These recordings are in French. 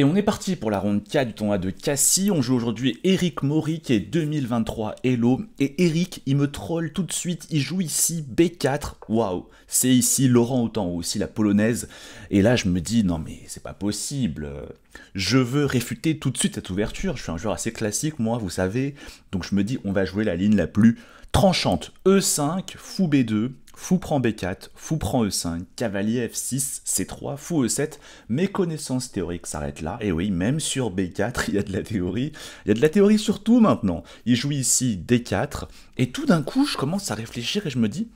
Et on est parti pour la ronde 4 du tournoi de Cassie. On joue aujourd'hui Eric Mori qui est 2023 Hello. Et Eric, il me troll tout de suite. Il joue ici B4. Waouh, c'est ici Laurent Autant aussi la polonaise. Et là, je me dis, non, mais c'est pas possible. Je veux réfuter tout de suite cette ouverture. Je suis un joueur assez classique, moi, vous savez. Donc je me dis, on va jouer la ligne la plus tranchante. E5, fou B2, Fou prend B4, fou prend E5, cavalier F6, C3, fou E7. Mes connaissances théoriques s'arrêtent là. Et oui, même sur B4, il y a de la théorie. Il y a de la théorie sur tout maintenant. Il joue ici D4. Et tout d'un coup, je commence à réfléchir et je me dis,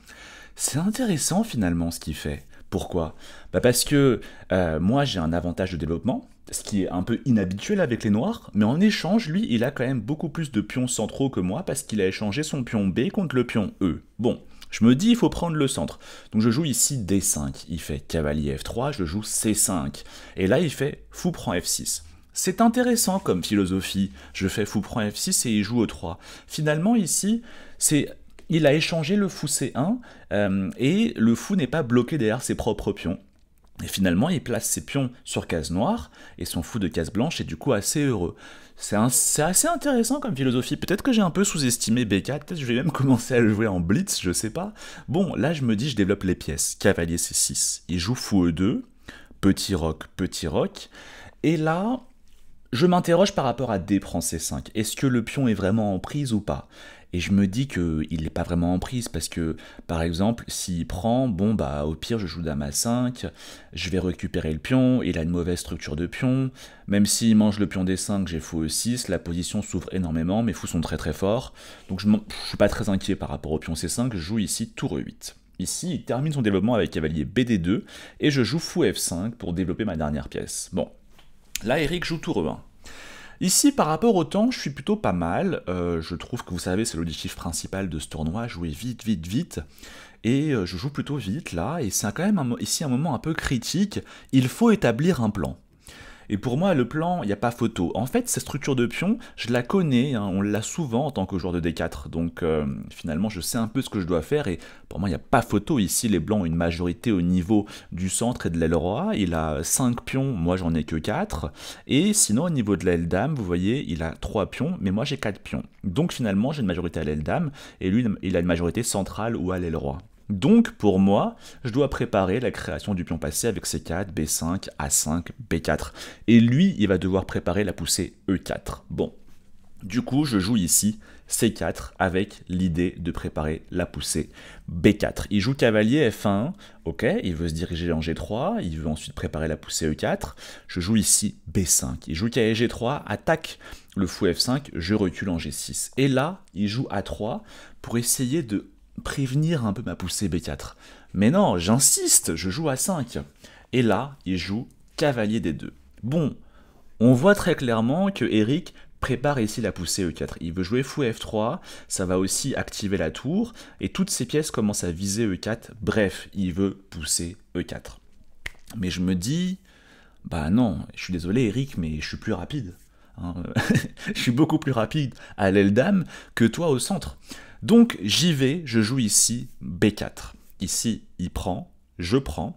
c'est intéressant finalement ce qu'il fait. Pourquoi bah Parce que euh, moi j'ai un avantage de développement, ce qui est un peu inhabituel avec les noirs, mais en échange, lui, il a quand même beaucoup plus de pions centraux que moi parce qu'il a échangé son pion B contre le pion E. Bon, je me dis, il faut prendre le centre. Donc je joue ici D5, il fait cavalier F3, je joue C5. Et là, il fait fou prend F6. C'est intéressant comme philosophie. Je fais fou prend F6 et il joue E3. Finalement, ici, c'est il a échangé le fou C1 euh, et le fou n'est pas bloqué derrière ses propres pions. Et finalement, il place ses pions sur case noire et son fou de case blanche est du coup assez heureux. C'est assez intéressant comme philosophie. Peut-être que j'ai un peu sous-estimé B4, peut-être que je vais même commencer à le jouer en blitz, je sais pas. Bon, là je me dis, je développe les pièces. Cavalier C6, il joue fou E2, petit rock, petit rock, Et là, je m'interroge par rapport à D prend C5. Est-ce que le pion est vraiment en prise ou pas et je me dis qu'il n'est pas vraiment en prise parce que, par exemple, s'il prend, bon, bah, au pire, je joue dame 5, je vais récupérer le pion, il a une mauvaise structure de pion. Même s'il mange le pion des 5, j'ai fou E6, la position s'ouvre énormément, mes fous sont très très forts. Donc je ne suis pas très inquiet par rapport au pion C5, je joue ici tour E8. Ici, il termine son développement avec cavalier BD2 et je joue fou F5 pour développer ma dernière pièce. Bon, là, Eric joue tour E1. Ici, par rapport au temps, je suis plutôt pas mal. Euh, je trouve que vous savez, c'est l'objectif principal de ce tournoi, jouer vite, vite, vite. Et euh, je joue plutôt vite là, et c'est quand même ici un moment un peu critique. Il faut établir un plan. Et pour moi, le plan, il n'y a pas photo. En fait, cette structure de pions, je la connais, hein, on l'a souvent en tant que joueur de D4. Donc euh, finalement, je sais un peu ce que je dois faire. Et pour moi, il n'y a pas photo. Ici, les blancs ont une majorité au niveau du centre et de l'aile roi. Il a 5 pions, moi j'en ai que 4. Et sinon, au niveau de l'aile dame, vous voyez, il a 3 pions, mais moi j'ai 4 pions. Donc finalement, j'ai une majorité à l'aile dame. Et lui, il a une majorité centrale ou à l'aile roi. Donc pour moi, je dois préparer la création du pion passé avec C4, B5, A5, B4. Et lui, il va devoir préparer la poussée E4. Bon, du coup, je joue ici C4 avec l'idée de préparer la poussée B4. Il joue cavalier F1, ok, il veut se diriger en G3, il veut ensuite préparer la poussée E4. Je joue ici B5, il joue cavalier G3, attaque le fou F5, je recule en G6. Et là, il joue A3 pour essayer de prévenir un peu ma poussée B4. Mais non, j'insiste, je joue à 5. Et là, il joue cavalier des 2 Bon, on voit très clairement que Eric prépare ici la poussée E4. Il veut jouer fou F3, ça va aussi activer la tour, et toutes ses pièces commencent à viser E4. Bref, il veut pousser E4. Mais je me dis, bah non, je suis désolé Eric, mais je suis plus rapide. Hein. je suis beaucoup plus rapide à l'aile dame que toi au centre. Donc j'y vais, je joue ici B4. Ici, il prend, je prends.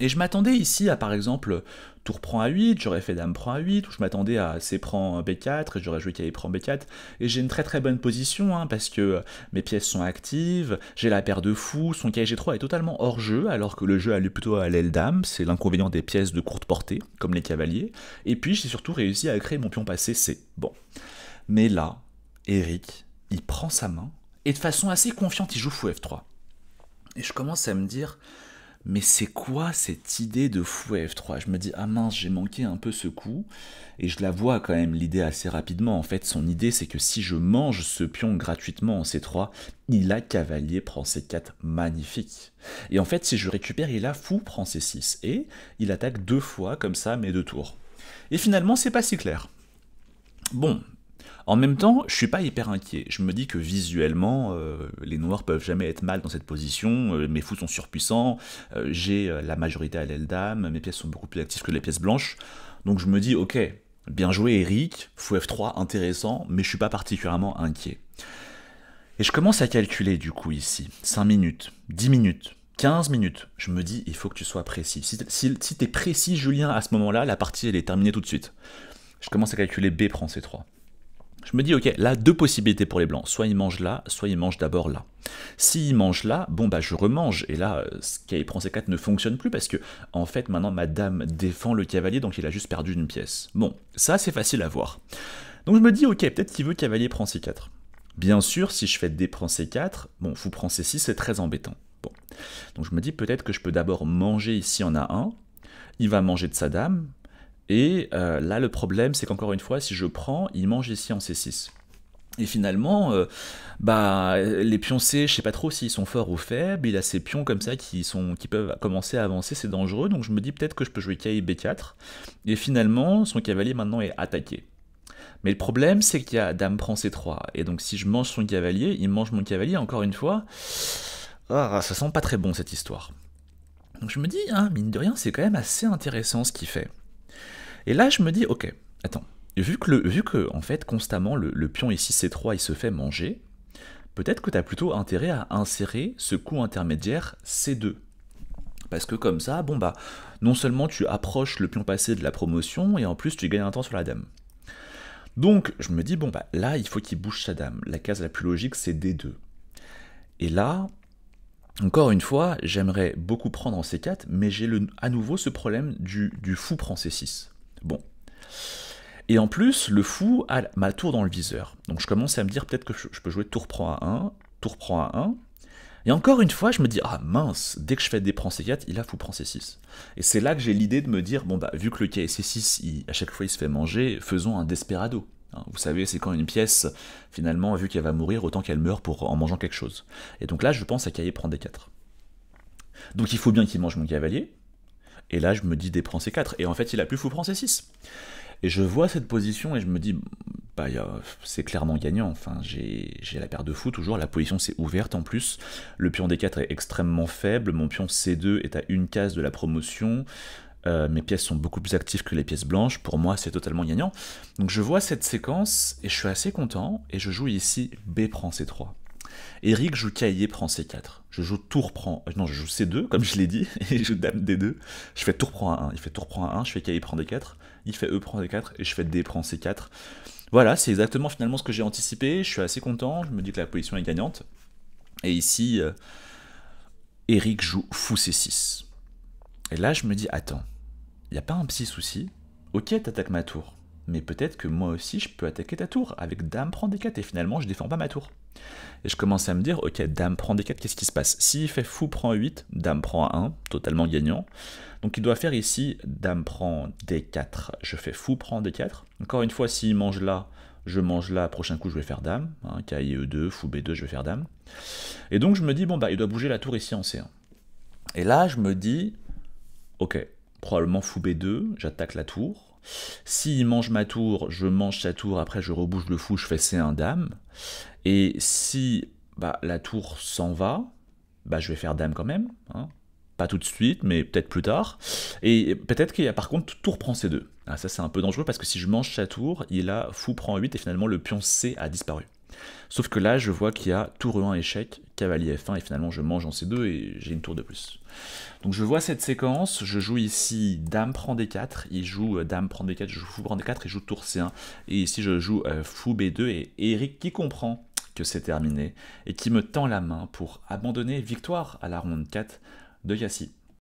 Et je m'attendais ici à, par exemple, tour prend A8, j'aurais fait dame prend à 8 ou je m'attendais à C prend B4, et j'aurais joué cavalier prend B4. Et j'ai une très très bonne position, hein, parce que mes pièces sont actives, j'ai la paire de fous, son cavalier G3 est totalement hors jeu, alors que le jeu allait plutôt à l'aile dame, c'est l'inconvénient des pièces de courte portée, comme les cavaliers. Et puis j'ai surtout réussi à créer mon pion passé C. Bon. Mais là, Eric, il prend sa main, et de façon assez confiante, il joue fou F3. Et je commence à me dire, mais c'est quoi cette idée de fou F3 Je me dis, ah mince, j'ai manqué un peu ce coup. Et je la vois quand même, l'idée assez rapidement. En fait, son idée, c'est que si je mange ce pion gratuitement en C3, il a cavalier prend C4 magnifique. Et en fait, si je récupère, il a fou prend C6. Et il attaque deux fois comme ça mes deux tours. Et finalement, c'est pas si clair. Bon, en même temps, je suis pas hyper inquiet. Je me dis que visuellement, euh, les noirs peuvent jamais être mal dans cette position. Euh, mes fous sont surpuissants. Euh, j'ai la majorité à l'aile d'âme. Mes pièces sont beaucoup plus actives que les pièces blanches. Donc je me dis, ok, bien joué Eric. Fou F3, intéressant, mais je suis pas particulièrement inquiet. Et je commence à calculer du coup ici. 5 minutes, 10 minutes, 15 minutes. Je me dis, il faut que tu sois précis. Si, si tu es précis, Julien, à ce moment-là, la partie elle est terminée tout de suite. Je commence à calculer B prend C3 je me dis, ok, là, deux possibilités pour les blancs. Soit ils mangent là, soit ils mangent d'abord là. S'ils mangent là, bon, bah, je remange. Et là, euh, ce cavalier prend C4 ne fonctionne plus parce que, en fait, maintenant, ma dame défend le cavalier, donc il a juste perdu une pièce. Bon, ça, c'est facile à voir. Donc je me dis, ok, peut-être qu'il veut cavalier prend C4. Bien sûr, si je fais D prend C4, bon, fou prend C6, c'est très embêtant. Bon. Donc je me dis peut-être que je peux d'abord manger ici en a un, Il va manger de sa dame. Et euh, là, le problème, c'est qu'encore une fois, si je prends, il mange ici en C6. Et finalement, euh, bah, les pions C, je sais pas trop s'ils sont forts ou faibles. Il a ces pions comme ça qui, peuvent commencer à avancer, c'est dangereux. Donc je me dis peut-être que je peux jouer K B4. Et finalement, son cavalier maintenant est attaqué. Mais le problème, c'est qu'il y a Dame prend C3. Et donc si je mange son cavalier, il mange mon cavalier encore une fois. Ah, ça sent pas très bon cette histoire. Donc je me dis, hein, mine de rien, c'est quand même assez intéressant ce qu'il fait. Et là, je me dis, ok, attends, vu que, vu que en fait, constamment, le, pion ici C3, il se fait manger, peut-être que tu as plutôt intérêt à insérer ce coup intermédiaire C2. Parce que comme ça, bon bah, non seulement tu approches le pion passé de la promotion, et en plus tu gagnes un temps sur la dame. Donc je me dis, bon bah là, il faut qu'il bouge sa dame. La case la plus logique, c'est D2. Et là, encore une fois, j'aimerais beaucoup prendre en C4, mais j'ai à nouveau ce problème du, du fou prend C6. Bon. Et en plus, le fou a ma tour dans le viseur. Donc je commence à me dire peut-être que je peux jouer tour prend à 1, tour prend à 1. Et encore une fois, je me dis, ah mince, dès que je fais des prends C4, il a fou prend C6. Et c'est là que j'ai l'idée de me dire, bon bah, vu que le cahier C6, à chaque fois il se fait manger, faisons un desperado. Hein. vous savez, c'est quand une pièce, finalement, vu qu'elle va mourir, autant qu'elle meurt pour, en mangeant quelque chose. Et donc là, je pense à cahier prend D4. Donc il faut bien qu'il mange mon cavalier, et là, je me dis D prend C4. Et en fait, il a plus fou prend C6. Et je vois cette position et je me dis, bah, c'est clairement gagnant. Enfin, j'ai la paire de fou toujours. La position s'est ouverte en plus. Le pion D4 est extrêmement faible. Mon pion C2 est à une case de la promotion. Euh, mes pièces sont beaucoup plus actives que les pièces blanches, pour moi c'est totalement gagnant. Donc je vois cette séquence et je suis assez content, et je joue ici B prend C3. Eric joue cahier, prend C4. Je joue tour, prend. Euh, non, je joue C2, comme je l'ai dit, et je joue dame D2. Je fais tour, prend A1. Il fait tour, prend A1, je fais cahier, prend D4. Il fait E, prend D4, et je fais D, prend C4. Voilà, c'est exactement finalement ce que j'ai anticipé. Je suis assez content. Je me dis que la position est gagnante. Et ici, euh, Eric joue fou C6. Et là, je me dis, attends, il n'y a pas un petit souci. Ok, t'attaques ma tour mais peut-être que moi aussi je peux attaquer ta tour. Avec dame prend d 4 et finalement je défends pas ma tour. Et je commence à me dire, ok, dame prend d 4, qu'est-ce qui se passe S'il fait fou prend 8, dame prend 1, totalement gagnant. Donc il doit faire ici, dame prend d4, je fais fou prend d4. Encore une fois, s'il mange là, je mange là, prochain coup je vais faire dame. Hein, KIE2, fou B2, je vais faire dame. Et donc je me dis, bon bah il doit bouger la tour ici en C1. Et là je me dis, ok, probablement fou B2, j'attaque la tour, s'il mange ma tour, je mange sa tour, après je rebouche le fou, je fais C1 dame. Et si bah, la tour s'en va, bah, je vais faire dame quand même. Hein. Pas tout de suite, mais peut-être plus tard. Et peut-être qu'il y a par contre tour prend C2. Ah, ça c'est un peu dangereux parce que si je mange sa tour, il a fou prend 8 et finalement le pion C a disparu. Sauf que là, je vois qu'il y a tour E1 échec cavalier F1 et finalement je mange en C2 et j'ai une tour de plus. Donc je vois cette séquence, je joue ici Dame prend D4, il joue euh, Dame prend D4, je joue Fou prend D4 et joue Tour C1. Et ici je joue euh, Fou B2 et Eric qui comprend que c'est terminé et qui me tend la main pour abandonner victoire à la ronde 4 de Yassi.